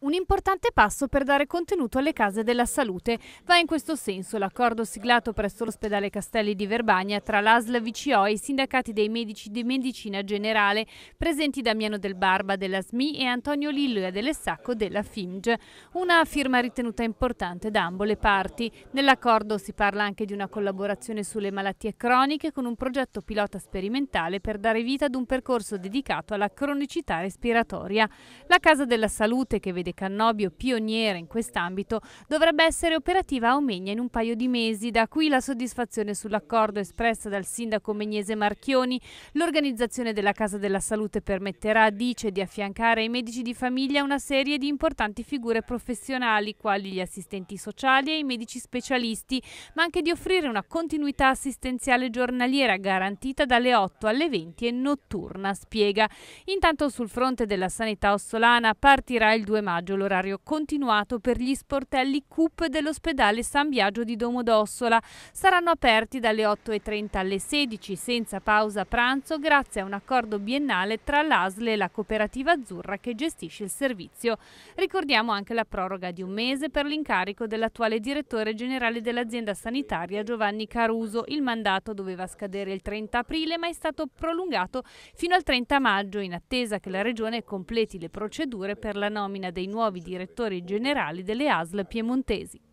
Un importante passo per dare contenuto alle case della salute. Va in questo senso l'accordo siglato presso l'ospedale Castelli di Verbagna tra l'ASL VCO e i sindacati dei medici di medicina generale, presenti Damiano Del Barba della SMI e Antonio Lillo e dell'Essacco della FIMG. Una firma ritenuta importante da ambo le parti. Nell'accordo si parla anche di una collaborazione sulle malattie croniche con un progetto pilota sperimentale per dare vita ad un percorso dedicato alla cronicità respiratoria. La Casa della Salute, che vede De Cannobio, pioniera in quest'ambito, dovrebbe essere operativa a Omegna in un paio di mesi. Da qui la soddisfazione sull'accordo espressa dal sindaco Megnese Marchioni. L'organizzazione della Casa della Salute permetterà, dice, di affiancare ai medici di famiglia una serie di importanti figure professionali, quali gli assistenti sociali e i medici specialisti, ma anche di offrire una continuità assistenziale giornaliera garantita dalle 8 alle 20 e notturna, spiega. Intanto sul fronte della sanità ossolana partirà il 2 maggio maggio l'orario continuato per gli sportelli CUP dell'ospedale San Biagio di Domodossola. Saranno aperti dalle 8.30 alle 16 senza pausa pranzo grazie a un accordo biennale tra l'ASL e la cooperativa azzurra che gestisce il servizio. Ricordiamo anche la proroga di un mese per l'incarico dell'attuale direttore generale dell'azienda sanitaria Giovanni Caruso. Il mandato doveva scadere il 30 aprile ma è stato prolungato fino al 30 maggio in attesa che la Regione completi le procedure per la nomina dei nuovi direttori generali delle ASL piemontesi.